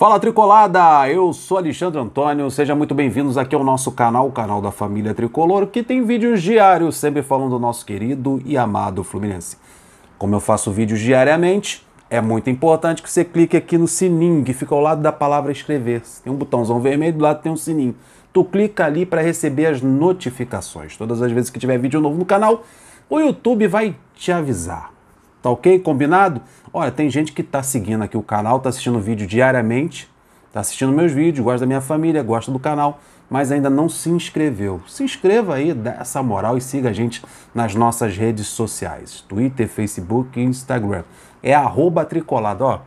Fala Tricolada, eu sou Alexandre Antônio, sejam muito bem-vindos aqui ao nosso canal, o canal da família Tricolor, que tem vídeos diários sempre falando do nosso querido e amado Fluminense. Como eu faço vídeos diariamente, é muito importante que você clique aqui no sininho que fica ao lado da palavra inscrever. Tem um botãozão vermelho, do lado tem um sininho. Tu clica ali para receber as notificações. Todas as vezes que tiver vídeo novo no canal, o YouTube vai te avisar. Tá ok? Combinado? Olha, tem gente que está seguindo aqui o canal, está assistindo o vídeo diariamente, está assistindo meus vídeos, gosta da minha família, gosta do canal, mas ainda não se inscreveu. Se inscreva aí, dá essa moral e siga a gente nas nossas redes sociais: Twitter, Facebook e Instagram. É arroba tricolado, ó.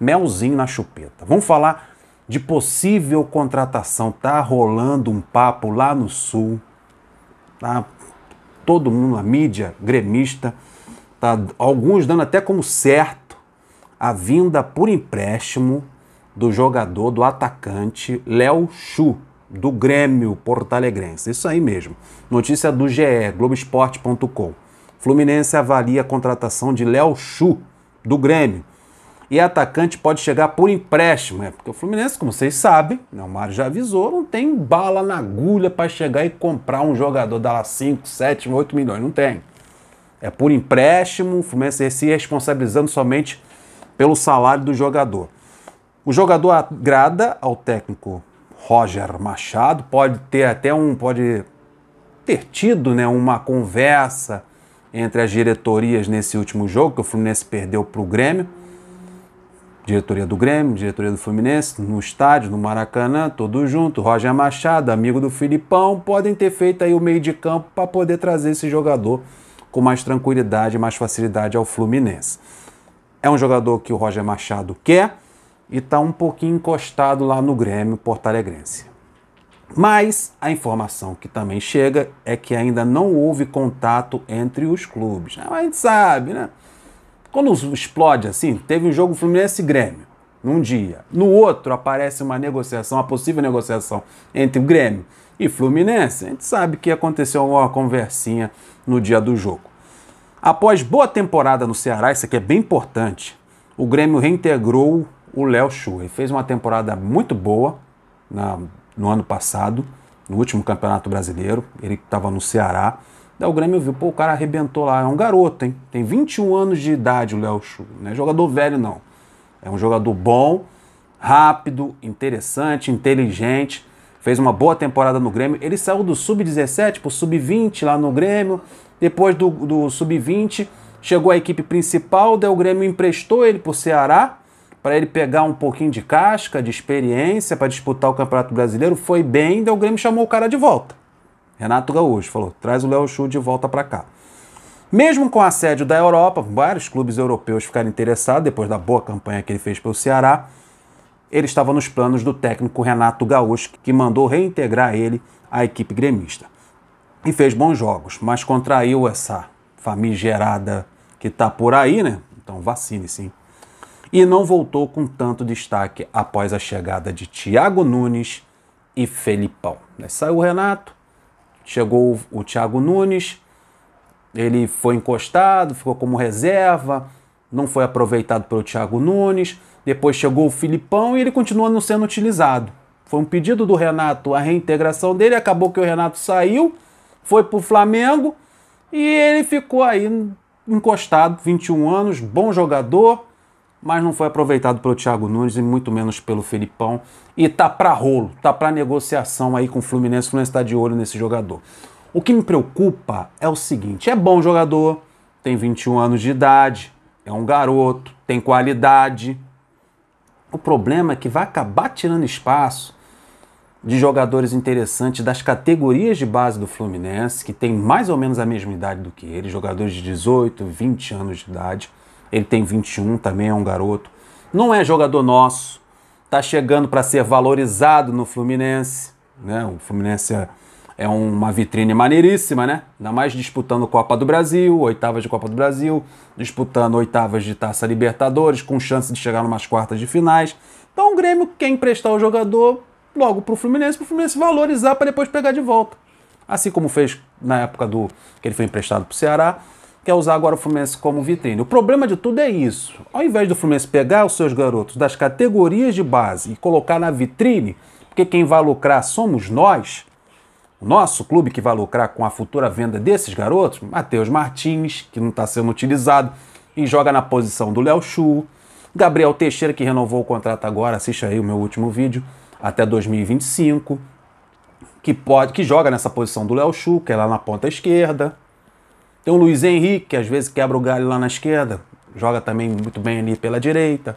Melzinho na chupeta. Vamos falar de possível contratação. Tá rolando um papo lá no sul. Tá todo mundo, a mídia gremista tá, alguns dando até como certo a vinda por empréstimo do jogador, do atacante Léo Xu, do Grêmio Porto Alegrense. Isso aí mesmo. Notícia do GE, Globoesporte.com. Fluminense avalia a contratação de Léo Xu, do Grêmio. E atacante pode chegar por empréstimo, é porque o Fluminense, como vocês sabem, né, o Mário já avisou, não tem bala na agulha para chegar e comprar um jogador, dar 5, 7, 8 milhões, não tem é por empréstimo, o Fluminense se responsabilizando somente pelo salário do jogador. O jogador agrada ao técnico Roger Machado, pode ter até um, pode ter tido né, uma conversa entre as diretorias nesse último jogo, que o Fluminense perdeu para o Grêmio. Diretoria do Grêmio, diretoria do Fluminense, no estádio, no Maracanã, todos juntos. Roger Machado, amigo do Filipão, podem ter feito aí o meio de campo para poder trazer esse jogador com mais tranquilidade e mais facilidade ao Fluminense. É um jogador que o Roger Machado quer e está um pouquinho encostado lá no Grêmio portalegrense. Mas a informação que também chega é que ainda não houve contato entre os clubes. Né? a gente sabe, né? Quando explode assim, teve um jogo Fluminense Grêmio num dia. No outro aparece uma negociação, uma possível negociação entre o Grêmio e Fluminense. A gente sabe que aconteceu uma conversinha no dia do jogo. Após boa temporada no Ceará, isso aqui é bem importante, o Grêmio reintegrou o Léo Ele Fez uma temporada muito boa na, no ano passado, no último Campeonato Brasileiro. Ele estava no Ceará. Daí o Grêmio viu, pô, o cara arrebentou lá. É um garoto, hein? Tem 21 anos de idade o Léo Schuhe. Não é jogador velho, não. É um jogador bom, rápido, interessante, inteligente fez uma boa temporada no Grêmio. Ele saiu do sub-17 para o sub-20 lá no Grêmio. Depois do, do sub-20, chegou à equipe principal, daí o Grêmio emprestou ele para o Ceará para ele pegar um pouquinho de casca, de experiência para disputar o Campeonato Brasileiro. Foi bem, daí o Grêmio chamou o cara de volta. Renato Gaúcho falou: traz o Léo Chu de volta para cá. Mesmo com assédio da Europa, vários clubes europeus ficaram interessados depois da boa campanha que ele fez o Ceará ele estava nos planos do técnico Renato Gaúcho, que mandou reintegrar ele à equipe gremista. E fez bons jogos, mas contraiu essa famigerada que está por aí, né? Então vacine sim. E não voltou com tanto destaque após a chegada de Thiago Nunes e Felipão. Né, saiu o Renato, chegou o Thiago Nunes, ele foi encostado, ficou como reserva, não foi aproveitado pelo Thiago Nunes, depois chegou o Filipão e ele continua não sendo utilizado. Foi um pedido do Renato a reintegração dele, acabou que o Renato saiu, foi para o Flamengo e ele ficou aí encostado, 21 anos, bom jogador, mas não foi aproveitado pelo Thiago Nunes e muito menos pelo Felipão. E tá para rolo, tá para negociação aí com o Fluminense, o Fluminense está de olho nesse jogador. O que me preocupa é o seguinte: é bom jogador, tem 21 anos de idade, é um garoto, tem qualidade. O problema é que vai acabar tirando espaço de jogadores interessantes das categorias de base do Fluminense, que tem mais ou menos a mesma idade do que ele, jogadores de 18, 20 anos de idade. Ele tem 21, também é um garoto. Não é jogador nosso, está chegando para ser valorizado no Fluminense. Né? O Fluminense é é uma vitrine maneiríssima, né? Ainda mais disputando Copa do Brasil, oitavas de Copa do Brasil, disputando oitavas de Taça Libertadores, com chance de chegar numas quartas de finais. Então o Grêmio quer emprestar o jogador logo para o Fluminense, para o Fluminense valorizar para depois pegar de volta. Assim como fez na época do que ele foi emprestado para o Ceará, quer é usar agora o Fluminense como vitrine. O problema de tudo é isso. Ao invés do Fluminense pegar os seus garotos das categorias de base e colocar na vitrine, porque quem vai lucrar somos nós, nosso clube que vai lucrar com a futura venda desses garotos, Matheus Martins, que não está sendo utilizado e joga na posição do Léo Chu, Gabriel Teixeira, que renovou o contrato agora, assista aí o meu último vídeo, até 2025, que, pode, que joga nessa posição do Léo Chu, que é lá na ponta esquerda. Tem o Luiz Henrique, que às vezes quebra o galho lá na esquerda, joga também muito bem ali pela direita.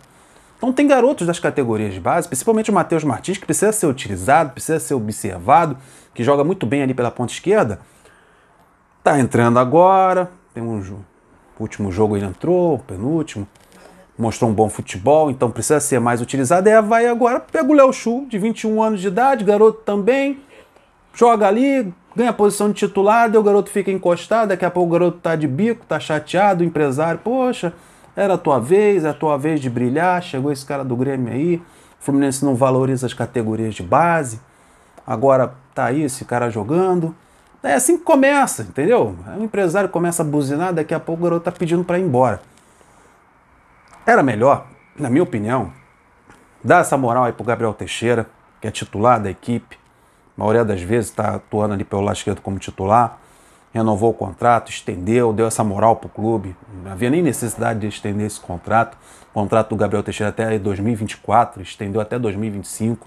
Então tem garotos das categorias de base, principalmente o Matheus Martins, que precisa ser utilizado, precisa ser observado, que joga muito bem ali pela ponta esquerda. Tá entrando agora, tem um o último jogo ele entrou, penúltimo, mostrou um bom futebol, então precisa ser mais utilizado. É, vai agora, pega o Léo Chu, de 21 anos de idade, garoto também, joga ali, ganha a posição de titular, daí o garoto fica encostado, daqui a pouco o garoto tá de bico, tá chateado, o empresário, poxa, era a tua vez, é a tua vez de brilhar. Chegou esse cara do Grêmio aí. O Fluminense não valoriza as categorias de base. Agora tá aí esse cara jogando. É assim que começa, entendeu? O empresário começa a buzinar, daqui a pouco o garoto tá pedindo para ir embora. Era melhor, na minha opinião, dar essa moral aí pro Gabriel Teixeira, que é titular da equipe. A maioria das vezes tá atuando ali pelo lado esquerdo como titular renovou o contrato, estendeu, deu essa moral para o clube. Não havia nem necessidade de estender esse contrato. O contrato do Gabriel Teixeira até 2024, estendeu até 2025.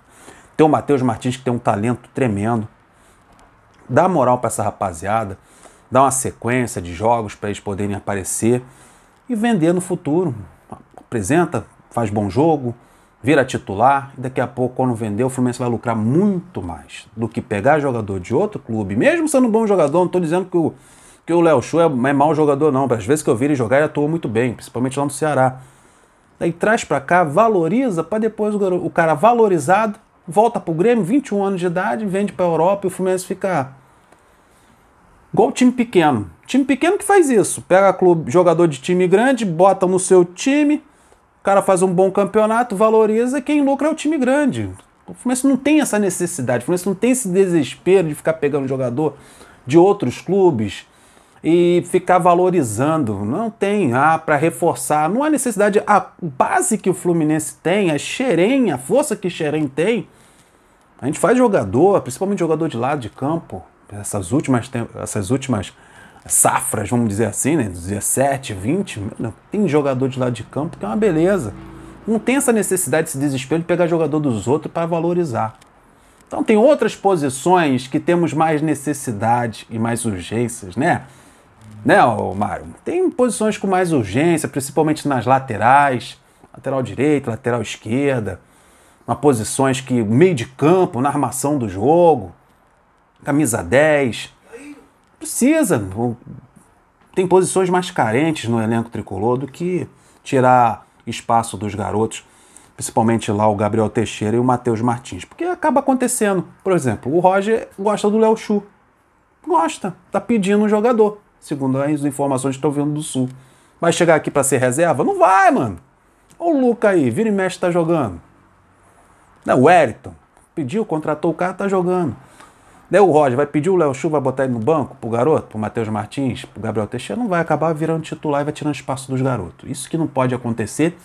Tem o Matheus Martins, que tem um talento tremendo. Dá moral para essa rapaziada, dá uma sequência de jogos para eles poderem aparecer e vender no futuro. Apresenta, faz bom jogo, vira titular e daqui a pouco, quando vender, o Fluminense vai lucrar muito mais do que pegar jogador de outro clube, mesmo sendo um bom jogador. Não estou dizendo que o que o Léo Show é, é mau jogador, não. Às vezes que eu vi ele jogar, ele atuou muito bem, principalmente lá no Ceará. Daí traz para cá, valoriza, para depois o, cara valorizado volta pro Grêmio, 21 anos de idade, vende para Europa e o Fluminense fica Igual time pequeno. Time pequeno que faz isso. Pega clube, jogador de time grande, bota no seu time, o cara faz um bom campeonato, valoriza, quem lucra é o time grande. O Fluminense não tem essa necessidade, o Fluminense não tem esse desespero de ficar pegando jogador de outros clubes e ficar valorizando. Não tem, ah, para reforçar. Não há necessidade. A base que o Fluminense tem, a Xerém, a força que Xerém tem, a gente faz jogador, principalmente jogador de lado de campo, essas últimas, essas últimas safras, vamos dizer assim, né? 17, 20, tem jogador de lado de campo que é uma beleza. Não tem essa necessidade, esse desespero de pegar jogador dos outros para valorizar. Então tem outras posições que temos mais necessidade e mais urgências, né? Né, Mário? Tem posições com mais urgência, principalmente nas laterais, lateral direito lateral esquerda, uma posições que meio de campo, na armação do jogo, camisa 10, precisa. Tem posições mais carentes no elenco tricolor do que tirar espaço dos garotos, principalmente lá o Gabriel Teixeira e o Matheus Martins, porque acaba acontecendo. Por exemplo, o Roger gosta do Léo Chu. Gosta, tá pedindo um jogador, segundo as informações que estão vindo do Sul. Vai chegar aqui para ser reserva? Não vai, mano. Olha o Luca aí, vira e mexe, tá jogando. Não, o Wellington pediu, contratou o cara, tá jogando. Daí né, o Roger vai pedir o Léo Chu, vai botar ele no banco, pro garoto, pro Matheus Martins, pro Gabriel Teixeira, não vai acabar virando titular e vai tirando espaço dos garotos. Isso que não pode acontecer.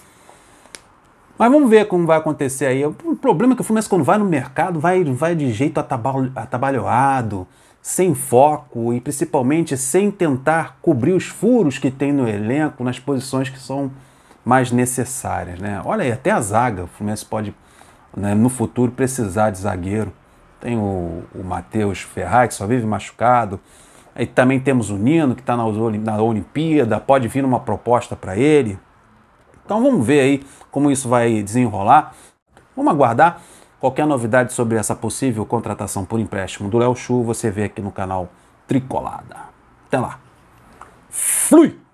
Mas vamos ver como vai acontecer aí. O problema é que o Fluminense, quando vai no mercado, vai, vai de jeito atabalhoado, sem foco e principalmente sem tentar cobrir os furos que tem no elenco, nas posições que são mais necessárias. Né? Olha aí, até a zaga, o Fluminense pode né, no futuro precisar de zagueiro tem o, o Matheus Ferraz, que só vive machucado. E também temos o Nino, que está na, na Olimpíada, pode vir uma proposta para ele. Então vamos ver aí como isso vai desenrolar. Vamos aguardar. Qualquer novidade sobre essa possível contratação por empréstimo do Léo Chu, você vê aqui no canal Tricolada. Até lá. Fui!